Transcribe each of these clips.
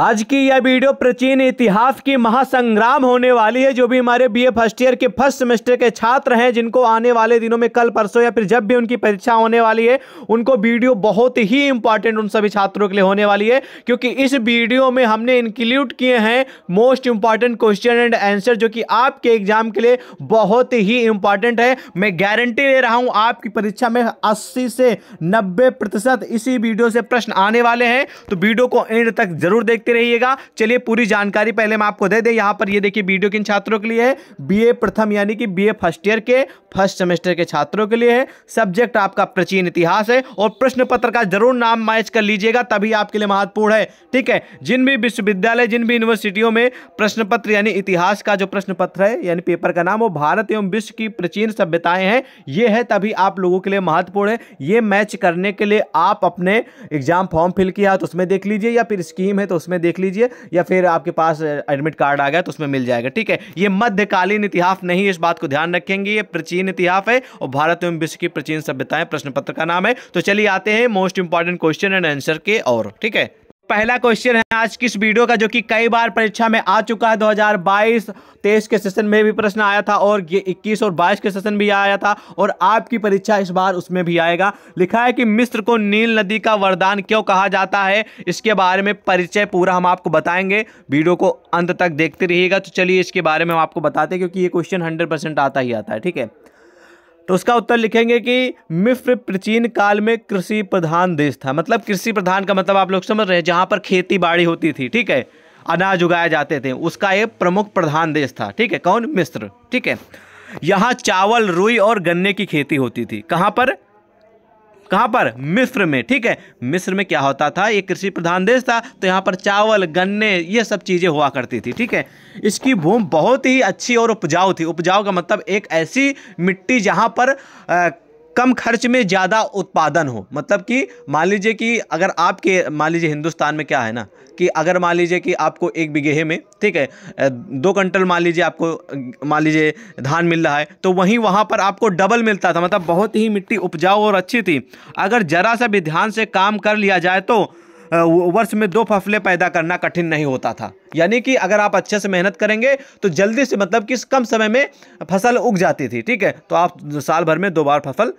आज की यह वीडियो प्राचीन इतिहास की महासंग्राम होने वाली है जो भी हमारे बीए फर्स्ट ईयर के फर्स्ट सेमेस्टर के छात्र हैं जिनको आने वाले दिनों में कल परसों या फिर जब भी उनकी परीक्षा होने वाली है उनको वीडियो बहुत ही इंपॉर्टेंट उन सभी छात्रों के लिए होने वाली है क्योंकि इस वीडियो में हमने इंक्लूड किए हैं most important question and answer जो कि आपके एग्जाम के लिए बहुत ही इंपॉर्टेंट है मैं गारंटी ले रहा हूँ आपकी परीक्षा में अस्सी से नब्बे इसी वीडियो से प्रश्न आने वाले हैं तो वीडियो को एंड तक जरूर देखते देखते रहिएगा चलिए पूरी जानकारी पहले मैं आपको दे दें यहाँ पर ये देखिए वीडियो किन छात्रों के लिए है बी प्रथम यानी कि बी फर्स्ट ईयर के फर्स्ट सेमेस्टर के छात्रों के लिए है सब्जेक्ट आपका प्राचीन इतिहास है और प्रश्न पत्र का जरूर नाम मैच कर लीजिएगा तभी आपके लिए महत्वपूर्ण है ठीक है जिन भी विश्वविद्यालय जिन भी यूनिवर्सिटियों में प्रश्न पत्र यानी इतिहास का जो प्रश्न पत्र है यानी पेपर का नाम वो भारत एवं विश्व की प्राचीन सभ्यताएं हैं ये है तभी आप लोगों के लिए महत्वपूर्ण है ये मैच करने के लिए आप अपने एग्जाम फॉर्म फिल किया तो उसमें देख लीजिए या फिर स्कीम है तो उसमें में देख लीजिए या फिर आपके पास एडमिट कार्ड आ गया तो उसमें मिल जाएगा ठीक है ये मध्यकालीन इतिहास नहीं इस बात को ध्यान रखेंगे ये प्राचीन इतिहास है और भारत एवं विश्व की प्राचीन सभ्यताएं प्रश्न पत्र का नाम है तो चलिए आते हैं most important question and answer के और ठीक है पहला क्वेश्चन है आज किस वीडियो का जो कि कई बार परीक्षा में आ चुका है 2022 23 के सेशन में भी प्रश्न आया था और ये 21 और 22 के सेशन भी आया था और आपकी परीक्षा इस बार उसमें भी आएगा लिखा है कि मिस्र को नील नदी का वरदान क्यों कहा जाता है इसके बारे में परिचय पूरा हम आपको बताएंगे वीडियो को अंत तक देखते रहिएगा तो चलिए इसके बारे में हम आपको बताते हैं क्योंकि ये क्वेश्चन हंड्रेड आता ही आता है ठीक है तो उसका उत्तर लिखेंगे कि मिफ्र प्राचीन काल में कृषि प्रधान देश था मतलब कृषि प्रधान का मतलब आप लोग समझ रहे हैं जहां पर खेती बाड़ी होती थी ठीक है अनाज उगाए जाते थे उसका एक प्रमुख प्रधान देश था ठीक है कौन मिस्र ठीक है यहाँ चावल रुई और गन्ने की खेती होती थी कहाँ पर कहां पर मिस्र में ठीक है मिस्र में क्या होता था ये कृषि प्रधान देश था तो यहाँ पर चावल गन्ने ये सब चीज़ें हुआ करती थी ठीक है इसकी भूमि बहुत ही अच्छी और उपजाऊ थी उपजाऊ का मतलब एक ऐसी मिट्टी जहां पर आ, कम खर्च में ज़्यादा उत्पादन हो मतलब कि मान लीजिए कि अगर आपके मान लीजिए हिंदुस्तान में क्या है ना कि अगर मान लीजिए कि आपको एक बीघे में ठीक है दो कंटल मान लीजिए आपको मान लीजिए धान मिल रहा है तो वहीं वहाँ पर आपको डबल मिलता था मतलब बहुत ही मिट्टी उपजाऊ और अच्छी थी अगर ज़रा सा भी ध्यान से काम कर लिया जाए तो वर्ष में दो फसलें पैदा करना कठिन नहीं होता था यानी कि अगर आप अच्छे से मेहनत करेंगे तो जल्दी से मतलब कि कम समय में फसल उग जाती थी ठीक है तो आप साल भर में दो बार फसल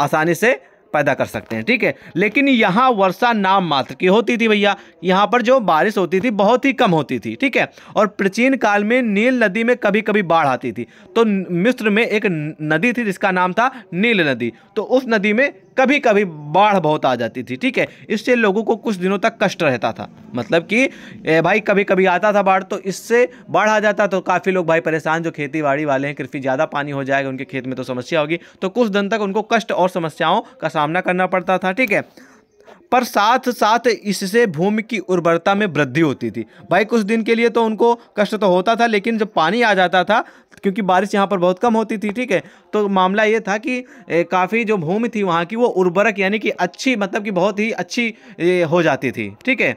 आसानी से पैदा कर सकते हैं ठीक है लेकिन यहाँ वर्षा नाम मात्र की होती थी भैया यहाँ पर जो बारिश होती थी बहुत ही कम होती थी ठीक है और प्राचीन काल में नील नदी में कभी कभी बाढ़ आती थी तो मिस्र में एक नदी थी जिसका नाम था नील नदी तो उस नदी में कभी कभी बाढ़ बहुत आ जाती थी ठीक है इससे लोगों को कुछ दिनों तक कष्ट रहता था मतलब कि भाई कभी कभी आता था बाढ़ तो इससे बाढ़ आ जाता तो काफ़ी लोग भाई परेशान जो खेती बाड़ी वाले हैं कृषि ज़्यादा पानी हो जाएगा उनके खेत में तो समस्या होगी तो कुछ दिन तक उनको कष्ट और समस्याओं का सामना करना पड़ता था ठीक है पर साथ साथ इससे भूमि की उर्वरता में वृद्धि होती थी भाई कुछ दिन के लिए तो उनको कष्ट तो होता था लेकिन जब पानी आ जाता था क्योंकि बारिश यहाँ पर बहुत कम होती थी ठीक है तो मामला ये था कि काफ़ी जो भूमि थी वहाँ की वो उर्वरक यानी कि अच्छी मतलब कि बहुत ही अच्छी हो जाती थी ठीक है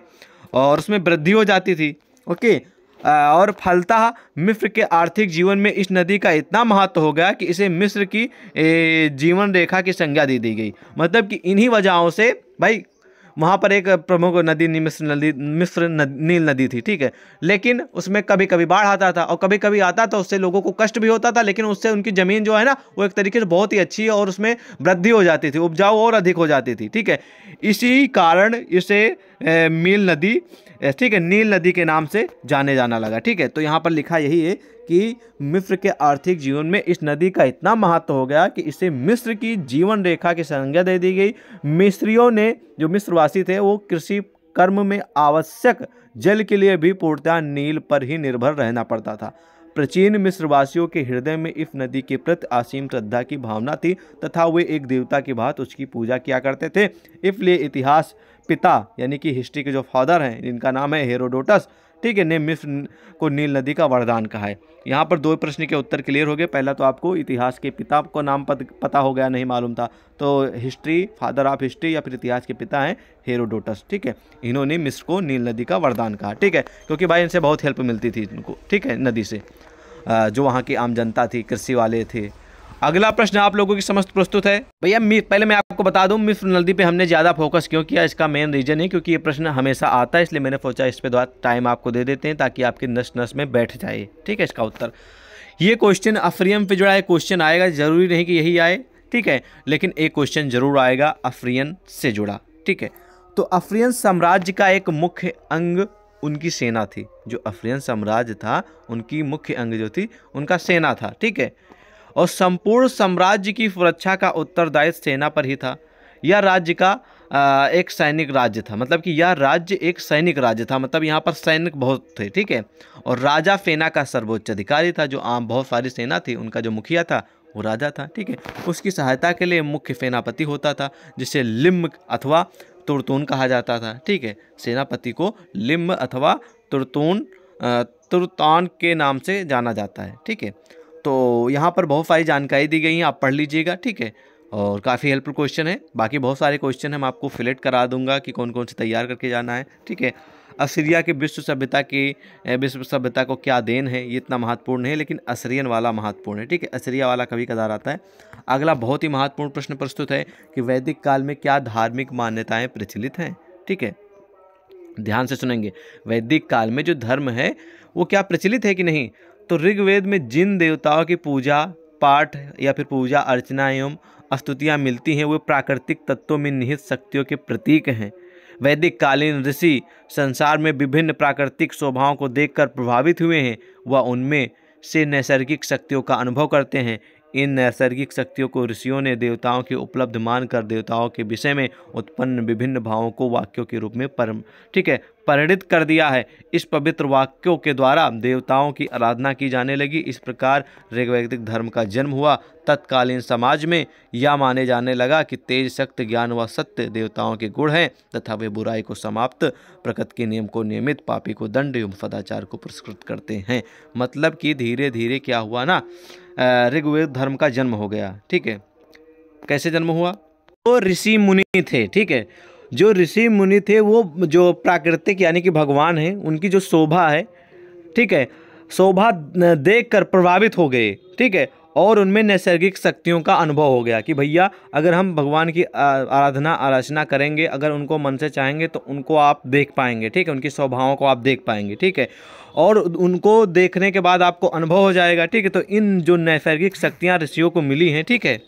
और उसमें वृद्धि हो जाती थी ओके और फलतः मिस्र के आर्थिक जीवन में इस नदी का इतना महत्व हो गया कि इसे मिस्र की जीवन रेखा की संज्ञा दे दी गई मतलब कि इन्हीं वजहों से भाई वहाँ पर एक प्रमुख नदी मिस्र नदी मिस्र नदी, नील नदी थी ठीक है लेकिन उसमें कभी कभी बाढ़ आता था और कभी कभी आता था तो उससे लोगों को कष्ट भी होता था लेकिन उससे उनकी ज़मीन जो है ना वो एक तरीके से बहुत ही अच्छी और उसमें वृद्धि हो जाती थी उपजाऊ और अधिक हो जाती थी ठीक है इसी कारण इसे मील नदी ठीक है नील नदी के नाम से जाने जाना लगा ठीक है तो यहाँ पर लिखा यही है कि मिस्र के आर्थिक जीवन में इस नदी का इतना महत्व हो गया कि इसे मिस्र की जीवन रेखा की संज्ञा दे दी गई मिस्रियों ने जो मिस्रवासी थे वो कृषि कर्म में आवश्यक जल के लिए भी पूर्णतः नील पर ही निर्भर रहना पड़ता था प्राचीन मिस्रवासियों के हृदय में इस नदी के प्रति असीम श्रद्धा की भावना थी तथा वे एक देवता की बात उसकी पूजा किया करते थे इसलिए इतिहास पिता यानी कि हिस्ट्री के जो फादर हैं जिनका नाम है हेरोडोटस ठीक है ने मिस्र को नील नदी का वरदान कहा है यहाँ पर दो प्रश्न के उत्तर क्लियर हो गए पहला तो आपको इतिहास के पिता को नाम पत, पता हो गया नहीं मालूम था तो हिस्ट्री फादर ऑफ हिस्ट्री या फिर इतिहास के पिता हैं हेरोडोटस ठीक है इन्होंने मिस्र को नील नदी का वरदान कहा ठीक है क्योंकि भाई इनसे बहुत हेल्प मिलती थी इनको ठीक है नदी से जो वहाँ की आम जनता थी कृषि वाले थे अगला प्रश्न आप लोगों की समस्त प्रस्तुत है भैया पहले मैं आपको बता दूं मिस नदी पे हमने ज़्यादा फोकस क्यों किया इसका मेन रीजन है क्योंकि ये प्रश्न हमेशा आता है इसलिए मैंने सोचा इस पर टाइम आपको दे देते हैं ताकि आपके नस नस में बैठ जाए ठीक है इसका उत्तर ये क्वेश्चन अफ्रियम पे जुड़ा है क्वेश्चन आएगा ज़रूरी नहीं कि यही आए ठीक है लेकिन एक क्वेश्चन जरूर आएगा अफ्रियन से जुड़ा ठीक है तो अफ्रियन साम्राज्य का एक मुख्य अंग उनकी सेना थी जो अफ्रियन साम्राज्य था उनकी मुख्य अंग जो थी उनका सेना था ठीक है और संपूर्ण साम्राज्य की सुरक्षा का उत्तरदायित्व सेना पर ही था यह राज्य का एक सैनिक राज्य था मतलब कि यह राज्य एक सैनिक राज्य था मतलब यहाँ पर सैनिक बहुत थे ठीक है और राजा सेना का सर्वोच्च अधिकारी था जो आम बहुत सारी सेना थी उनका जो मुखिया था वो राजा था ठीक है उसकी सहायता के लिए मुख्य सेनापति होता था जिसे लिम्ब अथवा तुरतून कहा जाता था ठीक है सेनापति को लिम्ब अथवा तुरतून तुरतान के नाम से जाना जाता है ठीक है तो यहाँ पर बहुत सारी जानकारी दी गई है आप पढ़ लीजिएगा ठीक है और काफ़ी हेल्पफुल क्वेश्चन है बाकी बहुत सारे क्वेश्चन हम आपको फिलेट करा दूंगा कि कौन कौन से तैयार करके जाना है ठीक है असरिया की विश्व सभ्यता की विश्व सभ्यता को क्या देन है ये इतना महत्वपूर्ण है लेकिन असरियन वाला महत्वपूर्ण है ठीक है असरिया वाला कभी कदार आता है अगला बहुत ही महत्वपूर्ण प्रश्न प्रस्तुत है कि वैदिक काल में क्या धार्मिक मान्यताएँ प्रचलित हैं ठीक है ध्यान से सुनेंगे वैदिक काल में जो धर्म है वो क्या प्रचलित है कि नहीं तो ऋग्वेद में जिन देवताओं की पूजा पाठ या फिर पूजा अर्चना एवं स्तुतियाँ मिलती हैं वे प्राकृतिक तत्वों में निहित शक्तियों के प्रतीक हैं वैदिक कालीन ऋषि संसार में विभिन्न प्राकृतिक शोभाओं को देखकर प्रभावित हुए हैं व उनमें से नैसर्गिक शक्तियों का अनुभव करते हैं इन नैसर्गिक शक्तियों को ऋषियों ने देवताओं के उपलब्ध मानकर देवताओं के विषय में उत्पन्न विभिन्न भावों को वाक्यों के रूप में परम ठीक है परिणित कर दिया है इस पवित्र वाक्यों के द्वारा देवताओं की आराधना की जाने लगी इस प्रकार ऋग्वैदिक धर्म का जन्म हुआ तत्कालीन समाज में यह माने जाने लगा कि तेज शक्त ज्ञान व सत्य देवताओं के गुण हैं तथा वे बुराई को समाप्त प्रकृत के नियम को नियमित पापी को दंड एवं सदाचार को पुरस्कृत करते हैं मतलब कि धीरे धीरे क्या हुआ ना ऋग्वेद धर्म का जन्म हो गया ठीक है कैसे जन्म हुआ तो ऋषि मुनि थे ठीक है जो ऋषि मुनि थे वो जो प्राकृतिक यानी कि भगवान हैं उनकी जो शोभा है ठीक है शोभा देख कर प्रभावित हो गए ठीक है और उनमें नैसर्गिक शक्तियों का अनुभव हो गया कि भैया अगर हम भगवान की आराधना आराधना करेंगे अगर उनको मन से चाहेंगे तो उनको आप देख पाएंगे ठीक है उनकी स्वभावों को आप देख पाएंगे ठीक है और उनको देखने के बाद आपको अनुभव हो जाएगा ठीक है तो इन जो नैसर्गिक शक्तियाँ ऋषियों को मिली हैं ठीक है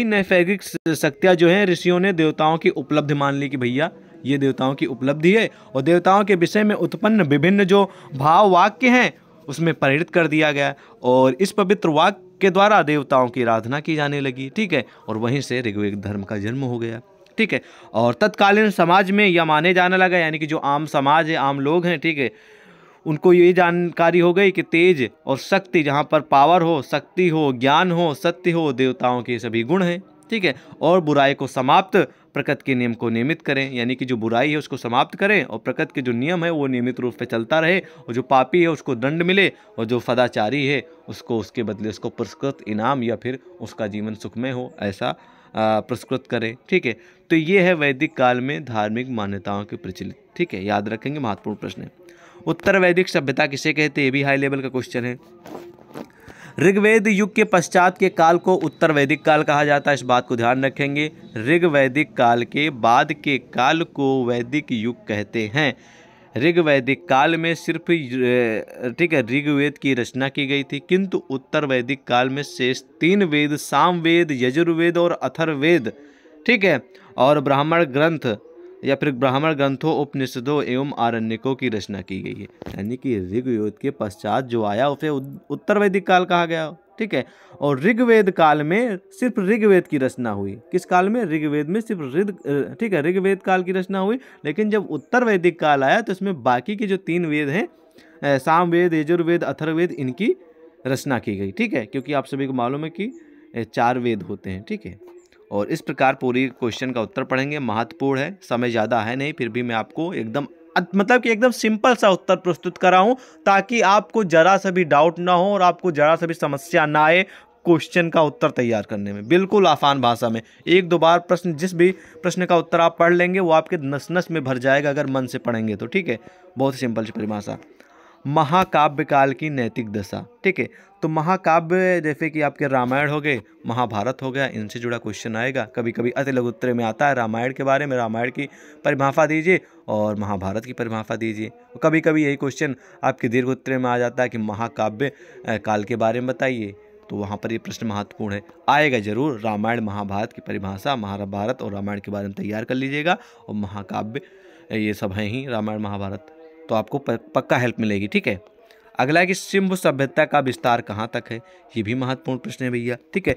इन नैसर्गिक शक्तियाँ जो हैं ऋषियों ने देवताओं की उपलब्धि मान ली कि भैया ये देवताओं की उपलब्धि है और देवताओं के विषय में उत्पन्न विभिन्न जो भाव वाक्य हैं उसमें परिणित कर दिया गया और इस पवित्र वाक्य के द्वारा देवताओं की आराधना की जाने लगी ठीक है और वहीं से ऋग्वेद धर्म का जन्म हो गया ठीक है और तत्कालीन समाज में यह माने जाने लगा यानी कि जो आम समाज है आम लोग हैं ठीक है उनको ये जानकारी हो गई कि तेज और शक्ति जहाँ पर पावर हो शक्ति हो ज्ञान हो सत्य हो देवताओं के सभी गुण हैं ठीक है और बुराई को समाप्त प्रकृति के नियम को नियमित करें यानी कि जो बुराई है उसको समाप्त करें और प्रकृति के जो नियम है वो नियमित रूप से चलता रहे और जो पापी है उसको दंड मिले और जो फदाचारी है उसको उसके बदले उसको पुरस्कृत इनाम या फिर उसका जीवन सुखमय हो ऐसा पुरस्कृत करें ठीक है तो ये है वैदिक काल में धार्मिक मान्यताओं के प्रचलित ठीक है याद रखेंगे महत्वपूर्ण प्रश्न है उत्तर वैदिक सभ्यता किसे कहते हैं ये भी हाई लेवल का क्वेश्चन है ऋग्वेद युग के पश्चात के काल को उत्तर वैदिक काल कहा जाता है इस बात को ध्यान रखेंगे ऋग वैदिक काल के बाद के काल को वैदिक युग कहते हैं ऋग वैदिक काल में सिर्फ ठीक है ऋग्वेद की रचना की गई थी किंतु उत्तर वैदिक काल में शेष तीन वेद सामवेद यजुर्वेद और अथर्वेद ठीक है और ब्राह्मण ग्रंथ या फिर ब्राह्मण ग्रंथों उपनिषदों एवं आरण्यकों की रचना की गई है यानी कि ऋग्वेद के पश्चात जो आया उसे उत्तर वैदिक काल कहा गया ठीक है और ऋग्वेद काल में सिर्फ ऋग्वेद की रचना हुई किस काल में ऋग्वेद में सिर्फ ऋग ठीक है ऋग्वेद काल की रचना हुई लेकिन जब उत्तर वैदिक काल आया तो इसमें बाकी के जो तीन वेद हैं सामवेद यजुर्वेद अथर्वेद इनकी रचना की गई ठीक है क्योंकि आप सभी को मालूम है कि चार वेद होते हैं ठीक है और इस प्रकार पूरी क्वेश्चन का उत्तर पढ़ेंगे महत्वपूर्ण है समय ज़्यादा है नहीं फिर भी मैं आपको एकदम मतलब कि एकदम सिंपल सा उत्तर प्रस्तुत हूँ ताकि आपको ज़रा सा भी डाउट ना हो और आपको ज़रा सा भी समस्या ना आए क्वेश्चन का उत्तर तैयार करने में बिल्कुल आसान भाषा में एक दो बार प्रश्न जिस भी प्रश्न का उत्तर आप पढ़ लेंगे वो आपके नस नस में भर जाएगा अगर मन से पढ़ेंगे तो ठीक है बहुत सिंपल सी परिभाषा महाकाव्य काल की नैतिक दशा ठीक है तो महाकाव्य जैसे कि आपके रामायण हो गए महाभारत हो गया इनसे जुड़ा क्वेश्चन आएगा कभी कभी अति लघुत्तरे में आता है रामायण के बारे में रामायण की परिभाषा दीजिए और महाभारत की परिभाषा दीजिए कभी कभी यही क्वेश्चन आपके दीर्घ उत्तरे में आ जाता है कि महाकाव्य काल के बारे में बताइए तो वहाँ पर ये प्रश्न महत्वपूर्ण है आएगा जरूर रामायण महाभारत की परिभाषा महाभारत और रामायण के बारे में तैयार कर लीजिएगा और महाकाव्य ये सब हैं ही रामायण महाभारत तो आपको पक्का हेल्प मिलेगी ठीक है अगला है कि सिंधु सभ्यता का विस्तार कहाँ तक है ये भी महत्वपूर्ण प्रश्न है भैया ठीक है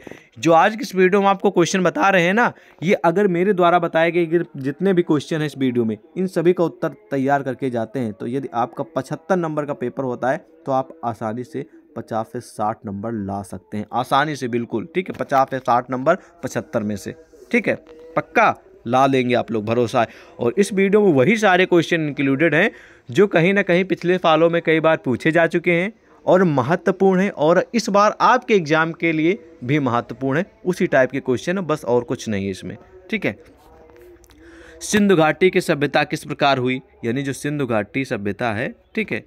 जो आज की इस वीडियो में आपको क्वेश्चन बता रहे हैं ना ये अगर मेरे द्वारा बताए गए जितने भी क्वेश्चन हैं इस वीडियो में इन सभी का उत्तर तैयार करके जाते हैं तो यदि आपका पचहत्तर नंबर का पेपर होता है तो आप आसानी से पचास से साठ नंबर ला सकते हैं आसानी से बिल्कुल ठीक है पचास से साठ नंबर पचहत्तर में से ठीक है पक्का ला लेंगे आप लोग भरोसा है और इस वीडियो में वही सारे क्वेश्चन इंक्लूडेड हैं जो कहीं ना कहीं पिछले सालों में कई बार पूछे जा चुके हैं और महत्वपूर्ण है और इस बार आपके एग्ज़ाम के लिए भी महत्वपूर्ण है उसी टाइप के क्वेश्चन है बस और कुछ नहीं है इसमें ठीक है सिंधु घाटी की सभ्यता किस प्रकार हुई यानी जो सिंधु घाटी सभ्यता है ठीक है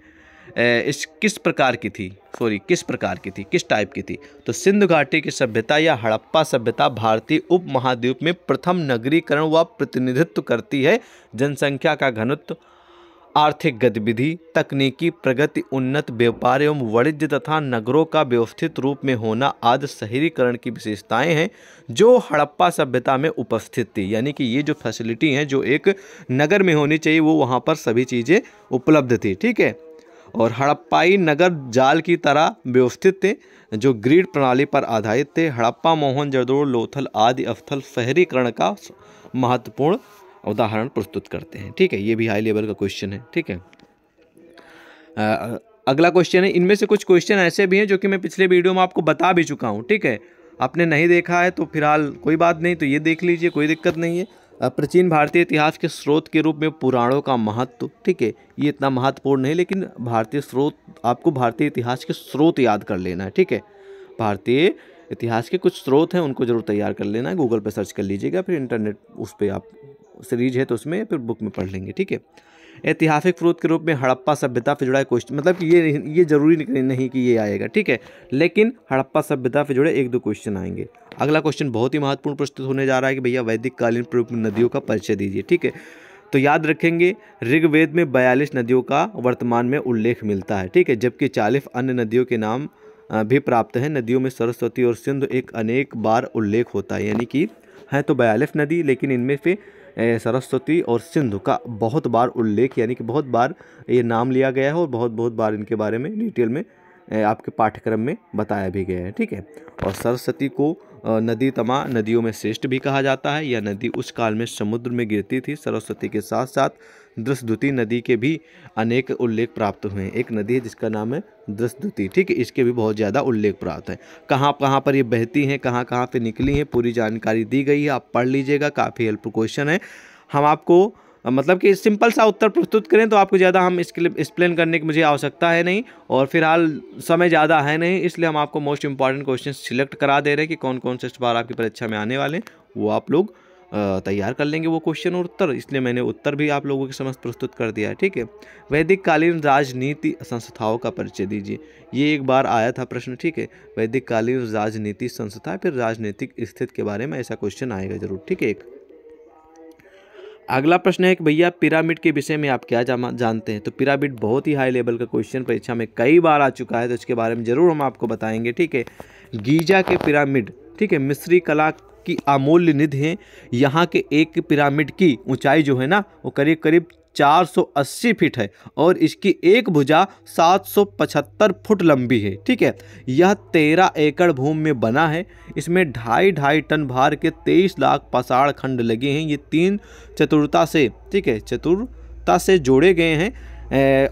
इस किस प्रकार की थी सॉरी किस प्रकार की थी किस टाइप की थी तो सिंधु घाटी की सभ्यता या हड़प्पा सभ्यता भारतीय उप महाद्वीप में प्रथम नगरीकरण व प्रतिनिधित्व करती है जनसंख्या का घनत्व आर्थिक गतिविधि तकनीकी प्रगति उन्नत व्यापार एवं वाणिज्य तथा नगरों का व्यवस्थित रूप में होना आदि शहरीकरण की विशेषताएं हैं जो हड़प्पा सभ्यता में उपस्थित थी यानी कि ये जो फैसिलिटी हैं जो एक नगर में होनी चाहिए वो वहाँ पर सभी चीज़ें उपलब्ध थी ठीक है और हड़प्पाई नगर जाल की तरह व्यवस्थित थे जो ग्रीड प्रणाली पर आधारित थे हड़प्पा मोहन जदोड़ लोथल आदि अस्थल शहरीकरण का महत्वपूर्ण उदाहरण प्रस्तुत करते हैं ठीक है ये भी हाई लेवल का क्वेश्चन है ठीक है अगला क्वेश्चन है इनमें से कुछ क्वेश्चन ऐसे भी हैं जो कि मैं पिछले वीडियो में आपको बता भी चुका हूँ ठीक है आपने नहीं देखा है तो फिलहाल कोई बात नहीं तो ये देख लीजिए कोई दिक्कत नहीं है प्राचीन भारतीय इतिहास के स्रोत के रूप में पुराणों का महत्व ठीक है ये इतना महत्वपूर्ण है लेकिन भारतीय स्रोत आपको भारतीय इतिहास के स्रोत याद कर लेना है ठीक है भारतीय इतिहास के कुछ स्रोत हैं उनको जरूर तैयार कर लेना है गूगल पर सर्च कर लीजिएगा फिर इंटरनेट उस पर आप सीरीज है तो उसमें फिर बुक में पढ़ लेंगे ठीक है ऐतिहासिक स्रोत के रूप में हड़प्पा सभ्यता से जुड़ा क्वेश्चन मतलब कि ये ये जरूरी नहीं कि ये आएगा ठीक है लेकिन हड़प्पा सभ्यता से जुड़े एक दो क्वेश्चन आएंगे अगला क्वेश्चन बहुत ही महत्वपूर्ण प्रस्तुत होने जा रहा है कि भैया वैदिक कालीन प्रमुख नदियों का परिचय दीजिए ठीक है तो याद रखेंगे ऋग्वेद में बयालीस नदियों का वर्तमान में उल्लेख मिलता है ठीक है जबकि चालीस अन्य नदियों के नाम भी प्राप्त हैं नदियों में सरस्वती और सिंधु एक अनेक बार उल्लेख होता है यानी कि हैं तो बयालीस नदी लेकिन इनमें से सरस्वती और सिंधु का बहुत बार उल्लेख यानी कि बहुत बार ये नाम लिया गया है और बहुत बहुत बार इनके बारे में डिटेल में आपके पाठ्यक्रम में बताया भी गया है ठीक है और सरस्वती को नदी तमा नदियों में श्रेष्ठ भी कहा जाता है यह नदी उस काल में समुद्र में गिरती थी सरस्वती के साथ साथ दृष्टुति नदी के भी अनेक उल्लेख प्राप्त हुए हैं एक नदी है जिसका नाम है दृष्टुति ठीक है इसके भी बहुत ज़्यादा उल्लेख प्राप्त है कहाँ कहाँ पर ये बहती हैं कहाँ कहाँ पर निकली हैं पूरी जानकारी दी गई है आप पढ़ लीजिएगा काफ़ी हेल्प क्वेश्चन है हम आपको मतलब कि सिंपल सा उत्तर प्रस्तुत करें तो आपको ज़्यादा हम इसके लिए एक्सप्लेन करने की मुझे आवश्यकता है नहीं और फिलहाल समय ज़्यादा है नहीं इसलिए हम आपको मोस्ट इंपॉर्टेंट क्वेश्चन सिलेक्ट करा दे रहे हैं कि कौन कौन से इस बार आपकी परीक्षा में आने वाले हैं वो आप लोग तैयार कर लेंगे वो क्वेश्चन और उत्तर इसलिए मैंने उत्तर भी आप लोगों के समस्त प्रस्तुत कर दिया है ठीक है वैदिक कालीन राजनीति संस्थाओं का परिचय दीजिए ये एक बार आया था प्रश्न ठीक है वैदिक कालीन राजनीति संस्था फिर राजनीतिक स्थिति के बारे में ऐसा क्वेश्चन आएगा जरूर ठीक है एक अगला प्रश्न है कि भैया पिरामिड के विषय में आप क्या जानते हैं तो पिरामिड बहुत ही हाई लेवल का क्वेश्चन परीक्षा में कई बार आ चुका है तो इसके बारे में ज़रूर हम आपको बताएंगे ठीक है गीजा के पिरामिड ठीक है मिस्री कला की अमूल्य निधि है यहाँ के एक पिरामिड की ऊंचाई जो है ना वो करीब करीब 480 फीट है और इसकी एक भुजा 775 फुट लंबी है ठीक है यह 13 एकड़ भूमि में बना है इसमें ढाई ढाई टन भार के 23 लाख पसाड़ खंड लगे हैं ये तीन चतुर्ता से ठीक है चतुर्ता से जोड़े गए हैं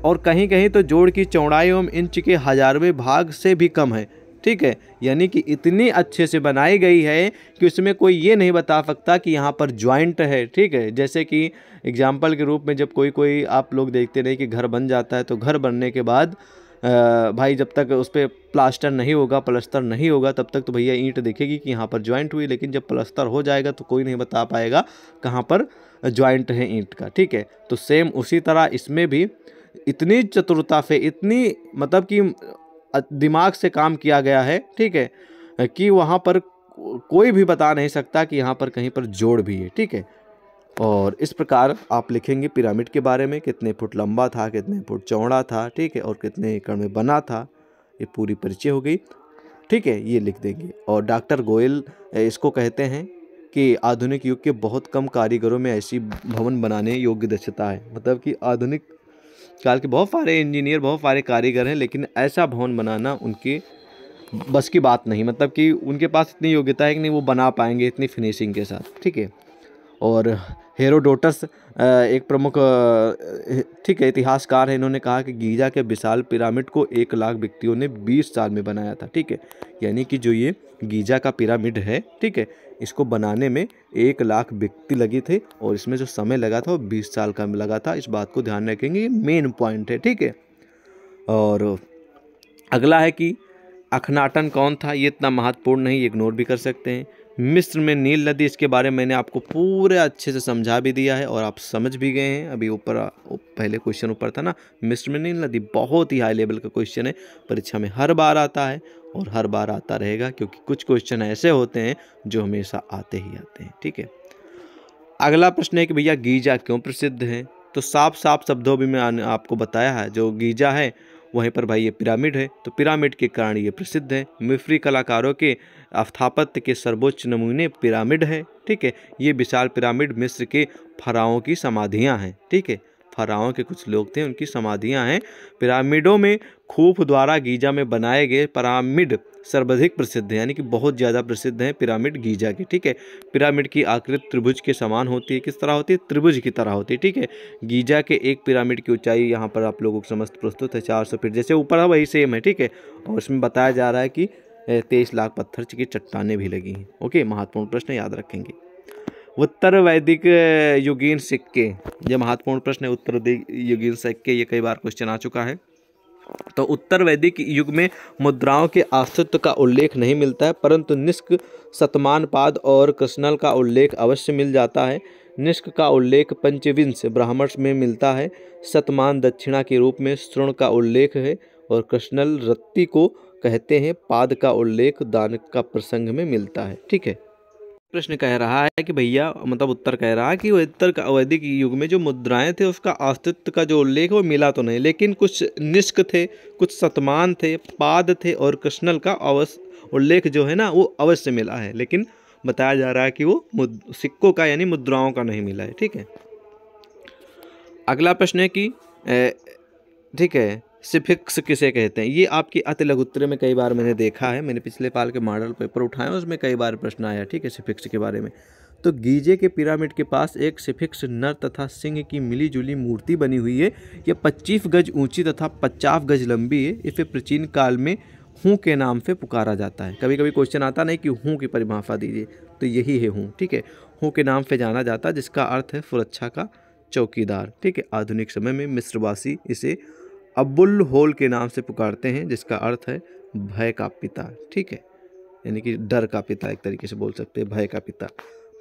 और कहीं कहीं तो जोड़ की चौड़ाई एवं इंच के हजारवें भाग से भी कम है ठीक है यानी कि इतनी अच्छे से बनाई गई है कि उसमें कोई ये नहीं बता सकता कि यहाँ पर ज्वाइंट है ठीक है जैसे कि एग्जाम्पल के रूप में जब कोई कोई आप लोग देखते नहीं कि घर बन जाता है तो घर बनने के बाद भाई जब तक उस पर प्लास्टर नहीं होगा प्लस्तर नहीं होगा तब तक तो भैया ईंट देखेगी कि यहाँ पर ज्वाइंट हुई लेकिन जब प्लस्तर हो जाएगा तो कोई नहीं बता पाएगा कहाँ पर ज्वाइंट है ईंट का ठीक है तो सेम उसी तरह इसमें भी इतनी चतुरता से इतनी मतलब कि दिमाग से काम किया गया है ठीक है कि वहाँ पर कोई भी बता नहीं सकता कि यहाँ पर कहीं पर जोड़ भी है ठीक है और इस प्रकार आप लिखेंगे पिरामिड के बारे में कितने फुट लंबा था कितने फुट चौड़ा था ठीक है और कितने एकड़ में बना था ये पूरी परिचय हो गई ठीक है ये लिख देंगे और डॉक्टर गोयल इसको कहते हैं कि आधुनिक युग के बहुत कम कारीगरों में ऐसी भवन बनाने योग्य दक्षता है मतलब कि आधुनिक काल के बहुत सारे इंजीनियर बहुत सारे कारीगर हैं लेकिन ऐसा भवन बनाना उनके बस की बात नहीं मतलब कि उनके पास इतनी योग्यता है कि नहीं वो बना पाएंगे इतनी फिनिशिंग के साथ ठीक है और हेरोडोटस एक प्रमुख ठीक है इतिहासकार है इन्होंने कहा कि गीजा के विशाल पिरामिड को एक लाख व्यक्तियों ने बीस साल में बनाया था ठीक है यानी कि जो ये गीजा का पिरामिड है ठीक है इसको बनाने में एक लाख व्यक्ति लगे थे और इसमें जो समय लगा था वो बीस साल का लगा था इस बात को ध्यान रखेंगे ये मेन पॉइंट है ठीक है और अगला है कि अखनाटन कौन था ये इतना महत्वपूर्ण नहीं इग्नोर भी कर सकते हैं मिस्र में नील नदी इसके बारे में मैंने आपको पूरे अच्छे से समझा भी दिया है और आप समझ भी गए हैं अभी ऊपर पहले क्वेश्चन ऊपर था ना मिस्र में नील नदी बहुत ही हाई लेवल का क्वेश्चन है परीक्षा में हर बार आता है और हर बार आता रहेगा क्योंकि कुछ क्वेश्चन ऐसे होते हैं जो हमेशा आते ही आते हैं ठीक है अगला प्रश्न है कि भैया गीजा क्यों प्रसिद्ध है तो साफ साफ शब्दों भी मैं आपको बताया है जो गीजा है वहीं पर भाई ये पिरामिड है तो पिरामिड के कारण ये प्रसिद्ध है मिफ्री कलाकारों के स्थापत्य के सर्वोच्च नमूने पिरामिड हैं ठीक है ये विशाल पिरामिड मिस्र के फराओं की समाधियाँ हैं ठीक है फराओं के कुछ लोग थे उनकी समाधियाँ हैं पिरामिडों में खूफ द्वारा गीजा में बनाए गए पिरामिड सर्वाधिक प्रसिद्ध हैं यानी कि बहुत ज़्यादा प्रसिद्ध है पिरामिड गीजा के ठीक है पिरामिड की आकृति त्रिभुज के समान होती है किस तरह होती है त्रिभुज की तरह होती है ठीक है गीजा के एक पिरामिड की ऊंचाई यहाँ पर आप लोगों को समस्त प्रस्तुत है चार सौ फीट जैसे ऊपर है वही सेम है ठीक है और उसमें बताया जा रहा है कि तेईस लाख पत्थर की चट्टाने भी लगी हैं ओके महत्वपूर्ण प्रश्न याद रखेंगे उत्तर वैदिक युगीन सिक्के ये महत्वपूर्ण प्रश्न है उत्तर युगीन सिक्के ये कई बार क्वेश्चन आ चुका है तो उत्तर वैदिक युग में मुद्राओं के अस्तित्व का उल्लेख नहीं मिलता है परंतु निष्क सतमानपाद और कृष्णल का उल्लेख अवश्य मिल जाता है निष्क का उल्लेख पंचविंश ब्राह्मण में मिलता है सतमान दक्षिणा के रूप में श्रोण का उल्लेख है और कृष्णल रत्ती को कहते हैं पाद का उल्लेख दान का प्रसंग में मिलता है ठीक है प्रश्न कह रहा है कि भैया मतलब उत्तर कह रहा है कि उत्तर का वैदिक युग में जो मुद्राएं थे उसका अस्तित्व का जो उल्लेख वो मिला तो नहीं लेकिन कुछ निष्क थे कुछ सतमान थे पाद थे और कृष्णल का अवश्य उल्लेख जो है ना वो अवश्य मिला है लेकिन बताया जा रहा है कि वो सिक्कों का यानी मुद्राओं का नहीं मिला है ठीक है अगला प्रश्न है कि ठीक है सिफिक्स किसे कहते हैं ये आपकी अति लघुत्तर में कई बार मैंने देखा है मैंने पिछले पाल के मॉडल पेपर उठाए उसमें कई बार प्रश्न आया ठीक है सिफिक्स के बारे में तो गीजे के पिरामिड के पास एक सिफिक्स नर तथा सिंह की मिली जुली मूर्ति बनी हुई है यह पच्चीस गज ऊंची तथा पचास गज लंबी है इसे प्राचीन काल में हूँ के नाम से पुकारा जाता है कभी कभी क्वेश्चन आता नहीं कि हूँ की परिभाषा दीजिए तो यही है हूँ ठीक है हूँ के नाम से जाना जाता है जिसका अर्थ है सुरक्षा का चौकीदार ठीक है आधुनिक समय में मिस्रवासी इसे अब्बुल होल के नाम से पुकारते हैं जिसका अर्थ है भय का पिता ठीक है यानी कि डर का पिता एक तरीके से बोल सकते हैं भय का पिता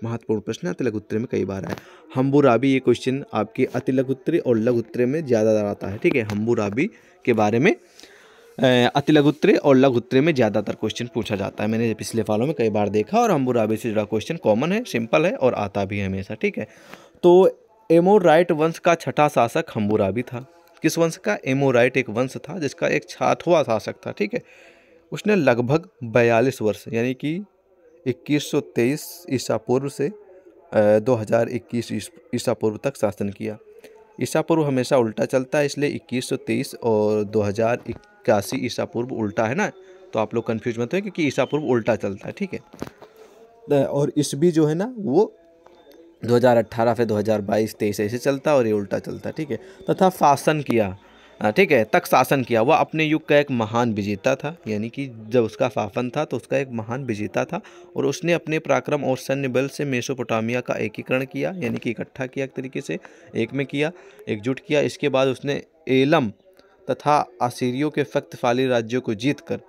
महत्वपूर्ण प्रश्न है तिलक उत्तरी में कई बार हम्बू हम्बुराबी ये क्वेश्चन आपके अति लघु उत्तरी और लघु उत्तरी में ज़्यादातर आता है ठीक है हम्बुराबी के बारे में अति लघुत्तरे और लघुत्तरे में ज़्यादातर क्वेश्चन पूछा जाता है मैंने पिछले फालों में कई बार देखा और हम्बुराबी से जुड़ा क्वेश्चन कॉमन है सिंपल है और आता भी है हमेशा ठीक है तो एमोराइट वंश का छठा शासक हम्बुराबी था किस वंश का एमोराइट एक वंश था जिसका एक छाठवा शासक था ठीक है उसने लगभग बयालीस वर्ष यानी कि 2123 ईसा पूर्व से 2021 ईसा पूर्व तक शासन किया ईसा पूर्व हमेशा उल्टा चलता है इसलिए 2123 और दो हज़ार इक्यासी ईसा पूर्व उल्टा है ना तो आप लोग कन्फ्यूज मत हो क्योंकि ईसा पूर्व उल्टा चलता है ठीक है और इस भी जो है ना वो 2018 फिर 2022 तेईस ऐसे चलता और ये उल्टा चलता ठीक है तथा शासन किया हाँ, ठीक है तक शासन किया वह अपने युग का एक महान विजेता था यानी कि जब उसका शासन था तो उसका एक महान विजेता था और उसने अपने पराक्रम और सैन्य बल से मेसोपोटामिया का एकीकरण किया यानी कि इकट्ठा किया एक तरीके से एक में किया एकजुट किया इसके बाद उसने एलम तथा आसीरियों के फक्तफाली राज्यों को जीतकर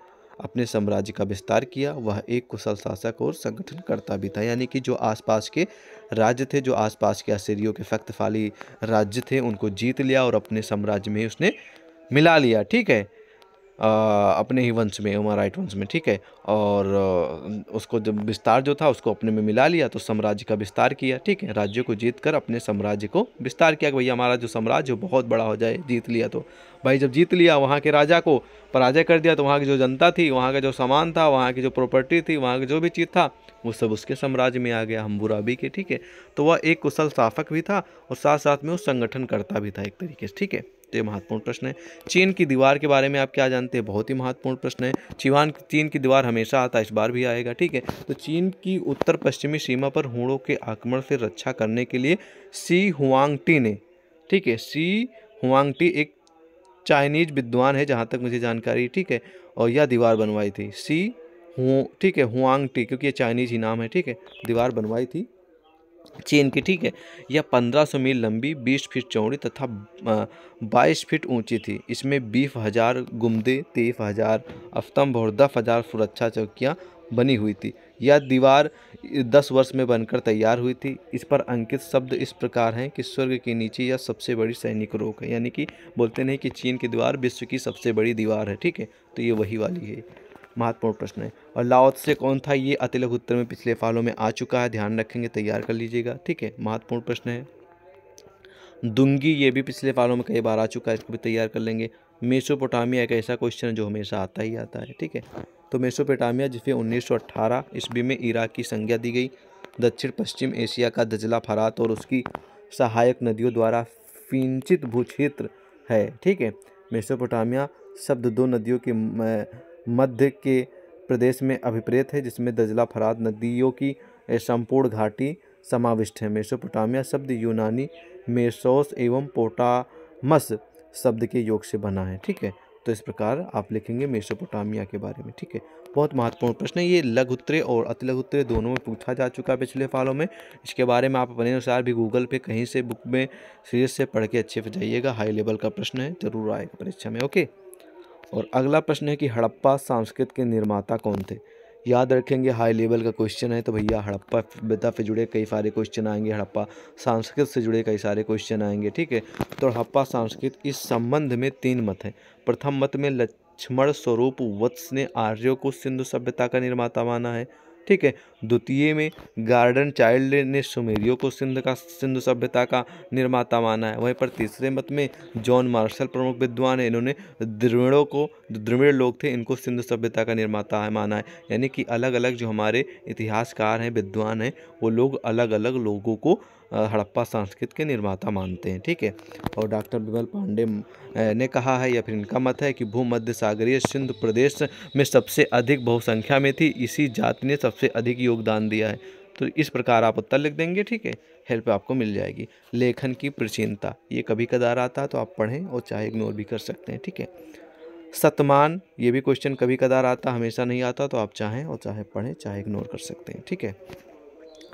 अपने साम्राज्य का विस्तार किया वह एक कुशल शासक और संगठनकर्ता भी था यानी कि जो आसपास के राज्य थे जो आसपास के असरियों के फख्तफाली राज्य थे उनको जीत लिया और अपने साम्राज्य में उसने मिला लिया ठीक है अपने ही वंश में उमा राइट वंश में ठीक है और उसको जब विस्तार जो था उसको अपने में मिला लिया तो साम्राज्य का विस्तार किया ठीक है राज्यों को जीत कर अपने साम्राज्य को विस्तार किया कि भाई हमारा जो साम्राज्य बहुत बड़ा हो जाए जीत लिया तो भाई जब जीत लिया वहाँ के राजा को पराजय कर दिया तो वहाँ की जो जनता थी वहाँ का जो सामान था वहाँ की जो प्रॉपर्टी थी वहाँ का जो भी चीज़ था वो सब उसके साम्राज्य में आ गया हम भी के ठीक है तो वह एक कुशल शासक भी था और साथ साथ में वो संगठन करता भी था एक तरीके से ठीक है तो ये महत्वपूर्ण प्रश्न है चीन की दीवार के बारे में आप क्या जानते हैं बहुत ही महत्वपूर्ण प्रश्न है चीवान चीन की दीवार हमेशा आता है इस बार भी आएगा ठीक है तो चीन की उत्तर पश्चिमी सीमा पर हुड़ों के आक्रमण से रक्षा करने के लिए सी हुआंगटी ने ठीक है सी हुआंगटी एक चाइनीज विद्वान है जहाँ तक मुझे जानकारी ठीक है और यह दीवार बनवाई थी सी हु ठीक है हुआंगटी क्योंकि ये चाइनीज ही नाम है ठीक है दीवार बनवाई थी चेन की ठीक है यह पंद्रह सौ मील लंबी बीस फीट चौड़ी तथा बाईस फीट ऊंची थी इसमें बीस हज़ार गुमदे तेईस हज़ार अफ्तम्ब और दस हज़ार सुरक्षा चौकियाँ बनी हुई थी यह दीवार दस वर्ष में बनकर तैयार हुई थी इस पर अंकित शब्द इस प्रकार हैं कि स्वर्ग के नीचे यह सबसे बड़ी सैनिक रोक है यानी कि बोलते नहीं कि चीन की दीवार विश्व की सबसे बड़ी दीवार है ठीक है तो ये वही वाली है महत्वपूर्ण प्रश्न है और लाओत से कौन था ये अतिलक उत्तर में पिछले फालों में आ चुका है ध्यान रखेंगे तैयार कर लीजिएगा ठीक है महत्वपूर्ण प्रश्न है दुंगी ये भी पिछले फालों में कई बार आ चुका है इसको भी तैयार कर लेंगे मेसोपोटामिया एक ऐसा क्वेश्चन है जो हमेशा आता ही आता है ठीक है तो मेसोपोटामिया जिसमें 1918 ईस्वी में इराक की संज्ञा दी गई दक्षिण पश्चिम एशिया का दजला फरात और उसकी सहायक नदियों द्वारा फिंचित भूक्षेत्र है ठीक है मेसोपोटामिया शब्द दो नदियों के मध्य के प्रदेश में अभिप्रेत है जिसमें दजला फरात नदियों की संपूर्ण घाटी समाविष्ट है मेसोपोटामिया शब्द यूनानी मेसोस एवं पोटामस शब्द के योग से बना है ठीक है तो इस प्रकार आप लिखेंगे मेसोपोटामिया के बारे में ठीक है बहुत महत्वपूर्ण प्रश्न है ये लघु उत्तरे और अति लघु उत्तरे दोनों में पूछा जा चुका है पिछले सालों में इसके बारे में आप अपने अनुसार भी गूगल पे कहीं से बुक में सीरीज से पढ़ के अच्छे से जाइएगा हाई लेवल का प्रश्न है जरूर आएगा परीक्षा में ओके और अगला प्रश्न है कि हड़प्पा संस्कृत के निर्माता कौन थे याद रखेंगे हाई लेवल का क्वेश्चन है तो भैया हड़प्पा सभ्यता से जुड़े कई सारे क्वेश्चन आएंगे हड़प्पा संस्कृत से जुड़े कई सारे क्वेश्चन आएंगे ठीक है तो हड़प्पा संस्कृत इस संबंध में तीन मत हैं प्रथम मत में लक्ष्मण स्वरूप वत्स ने आर्यों को सिंधु सभ्यता का निर्माता माना है ठीक है द्वितीय में गार्डन चाइल्ड ने सुमेरियो को सिंध का सिंधु सभ्यता का निर्माता माना है वहीं पर तीसरे मत में जॉन मार्शल प्रमुख विद्वान है इन्होंने द्रविड़ों को द्रविड़ लोग थे इनको सिंधु सभ्यता का निर्माता है माना है यानी कि अलग अलग जो हमारे इतिहासकार हैं विद्वान हैं वो लोग अलग अलग लोगों को हड़प्पा संस्कृत के निर्माता मानते हैं ठीक है और डॉक्टर विमल पांडे ने कहा है या फिर इनका मत है कि भूमध्य सागरीय सिंध प्रदेश में सबसे अधिक बहुसंख्या में थी इसी जाति ने सबसे अधिक योग योगदान दिया है तो इस प्रकार आप उत्तर लिख देंगे ठीक है हेल्प आपको मिल जाएगी लेखन की प्राचीनता ये कभी कदार आता है तो आप पढ़ें और चाहे इग्नोर भी कर सकते हैं ठीक है सतमान ये भी क्वेश्चन कभी कदार आता हमेशा नहीं आता तो आप चाहें और चाहे पढ़ें चाहे इग्नोर कर सकते हैं ठीक है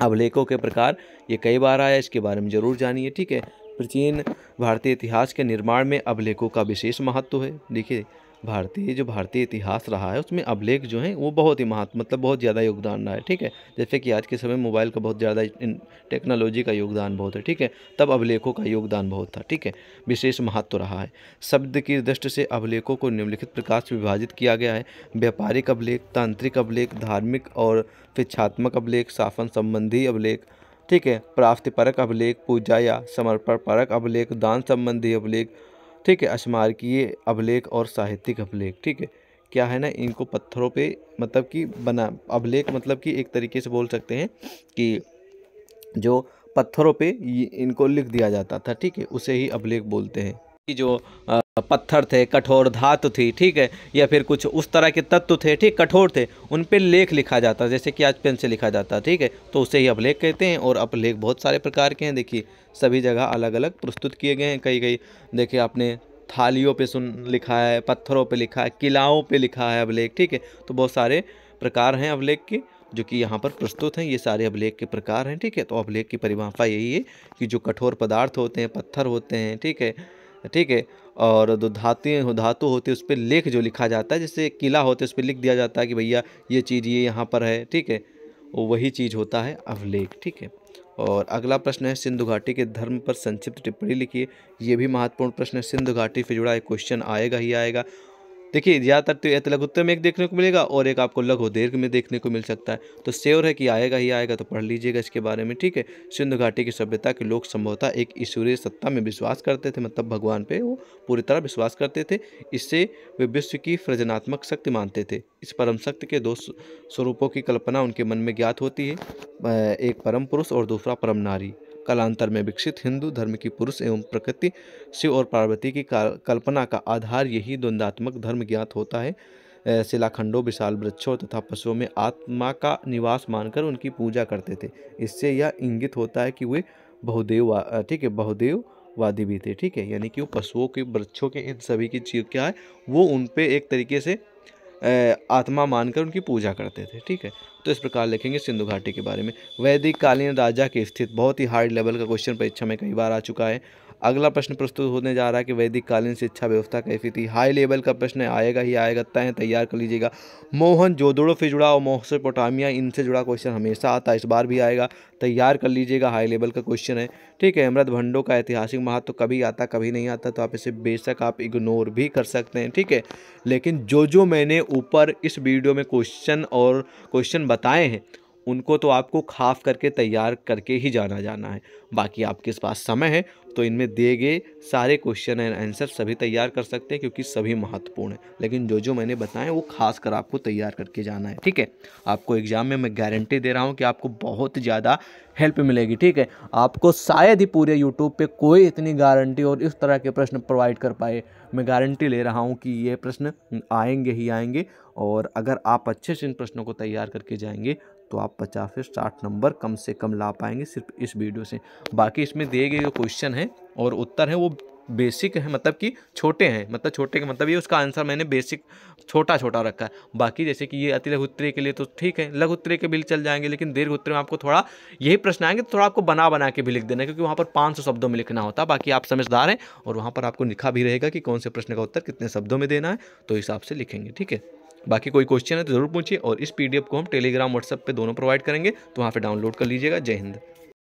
अब लेखों के प्रकार ये कई बार आया इसके बारे में ज़रूर जानिए ठीक है प्राचीन भारतीय इतिहास के निर्माण में अभिलेखों का विशेष महत्व है देखिए भारतीय जो भारतीय इतिहास रहा है उसमें अभिलेख जो है वो बहुत ही महत्व मतलब बहुत ज़्यादा योगदान रहा है ठीक है जैसे कि आज के समय मोबाइल का बहुत ज़्यादा टेक्नोलॉजी का योगदान बहुत है ठीक है तब अभिलेखों का योगदान बहुत था ठीक है विशेष महत्व रहा है शब्द की दृष्टि से अभिलेखों को निम्नलिखित प्रकार से विभाजित किया गया है व्यापारिक अभिलेख तांत्रिक अभिलेख धार्मिक और शिक्षात्मक अभिलेख शासन संबंधी अभिलेख ठीक है प्राप्ति परक अभिलेख पूजा या समर्पण परक अभिलेख दान संबंधी अभिलेख ठीक है अश्मारकीय अभिलेख और साहित्यिक अभिलेख ठीक है क्या है ना इनको पत्थरों पे मतलब कि बना अभिलेख मतलब कि एक तरीके से बोल सकते हैं कि जो पत्थरों पे इनको लिख दिया जाता था ठीक है उसे ही अभिलेख बोलते हैं कि जो पत्थर थे कठोर धातु थी ठीक है या फिर कुछ उस तरह के तत्व थे ठीक कठोर थे उन पर लेख लिखा जाता जैसे कि आज पेन से लिखा जाता ठीक है तो उसे ही अभिलेख कहते हैं और अभिलेख बहुत सारे प्रकार के हैं देखिए सभी जगह अलग अलग प्रस्तुत किए गए हैं कई कई देखिए आपने थालियों पे सुन लिखा है पत्थरों पे लिखा है किलाओं पे लिखा है अभिलेख ठीक है तो बहुत सारे प्रकार हैं अभिलेख के जो कि यहाँ पर प्रस्तुत हैं ये सारे अभिलेख के प्रकार हैं ठीक है तो अभिलेख की परिभाषा यही है कि जो कठोर पदार्थ होते हैं पत्थर होते हैं ठीक है ठीक है और जो धातुएँ धातु होती है उस पर लेख जो लिखा जाता है जैसे किला होता है उस पर लिख दिया जाता है कि भैया ये चीज़ ये यहाँ पर है ठीक है वही चीज़ होता है अवलेख ठीक है और अगला प्रश्न है सिंधु घाटी के धर्म पर संक्षिप्त टिप्पणी लिखिए ये भी महत्वपूर्ण प्रश्न है सिंधु घाटी से जुड़ा एक क्वेश्चन आएगा ही आएगा देखिए ज़्यादातर तो एक लघुत्तर में एक देखने को मिलेगा और एक आपको लघु दीर्घ में देखने को मिल सकता है तो श्योर है कि आएगा ही आएगा तो पढ़ लीजिएगा इसके बारे में ठीक है सिंधु घाटी की सभ्यता के लोग संभवतः एक ईश्वरीय सत्ता में विश्वास करते थे मतलब भगवान पे वो पूरी तरह विश्वास करते थे इससे वे विश्व की सृजनात्मक शक्ति मानते थे इस परम शक्ति के दो स्वरूपों की कल्पना उनके मन में ज्ञात होती है एक परम पुरुष और दूसरा परम नारी कालांतर में विकसित हिंदू धर्म की पुरुष एवं प्रकृति शिव और पार्वती की कल्पना का आधार यही द्वंद्वात्मक धर्म ज्ञात होता है शिलाखंडों विशाल वृक्षों तथा पशुओं में आत्मा का निवास मानकर उनकी पूजा करते थे इससे यह इंगित होता है कि वे बहुदेव ठीक है बहुदेव वादी भी थे ठीक है यानी कि वो पशुओं के वृक्षों के इन सभी की चीज क्या है वो उन पर एक तरीके से आत्मा मानकर उनकी पूजा करते थे ठीक है तो इस प्रकार लिखेंगे सिंधु घाटी के बारे में वैदिक कालीन राजा के स्थित बहुत ही हार्ड लेवल का क्वेश्चन परीक्षा में कई बार आ चुका है अगला प्रश्न प्रस्तुत होने जा रहा है कि वैदिक कालीन शिक्षा व्यवस्था कैसी थी हाई लेवल का प्रश्न आएगा ही आएगा तय तैयार कर लीजिएगा मोहन जोदड़ो से जुड़ा और पोटामिया इनसे जुड़ा क्वेश्चन हमेशा आता है इस बार भी आएगा तैयार कर लीजिएगा हाई लेवल का क्वेश्चन है ठीक है अमृत भंडो का ऐतिहासिक महत्व तो कभी आता कभी नहीं आता तो आप इसे बेशक आप इग्नोर भी कर सकते हैं ठीक है लेकिन जो जो मैंने ऊपर इस वीडियो में क्वेश्चन और क्वेश्चन बताए हैं उनको तो आपको खाफ करके तैयार करके ही जाना जाना है बाकी आपके पास समय है तो इनमें दिए गए सारे क्वेश्चन एंड आंसर सभी तैयार कर सकते हैं क्योंकि सभी महत्वपूर्ण हैं लेकिन जो जो मैंने बताए वो खास कर आपको तैयार करके जाना है ठीक है आपको एग्ज़ाम में मैं गारंटी दे रहा हूँ कि आपको बहुत ज़्यादा हेल्प मिलेगी ठीक है आपको शायद ही पूरे यूट्यूब पर कोई इतनी गारंटी और इस तरह के प्रश्न प्रोवाइड कर पाए मैं गारंटी ले रहा हूँ कि ये प्रश्न आएंगे ही आएंगे और अगर आप अच्छे से इन प्रश्नों को तैयार करके जाएंगे तो आप पचास से साठ नंबर कम से कम ला पाएंगे सिर्फ इस वीडियो से बाकी इसमें दिए गए जो क्वेश्चन हैं और उत्तर हैं वो बेसिक है मतलब कि छोटे हैं मतलब छोटे के मतलब ये उसका आंसर मैंने बेसिक छोटा छोटा रखा है बाकी जैसे कि ये अति लघु उत्तरे के लिए तो ठीक है लघु उत्तरे के बिल चल जाएंगे लेकिन दीर्घ उत्तरे में आपको थोड़ा यही प्रश्न आएंगे तो थोड़ा आपको बना बना के भी लिख देना क्योंकि वहाँ पर पाँच शब्दों में लिखना होता है बाकी आप समझदार हैं और वहाँ पर आपको लिखा भी रहेगा कि कौन से प्रश्न का उत्तर कितने शब्दों में देना है तो हिसाब से लिखेंगे ठीक है बाकी कोई क्वेश्चन है तो ज़रूर पूछिए और इस पीडीएफ को हम टेलीग्राम व्हाट्सएप पे दोनों प्रोवाइड करेंगे तो वहाँ पर डाउनलोड कर लीजिएगा जय हिंद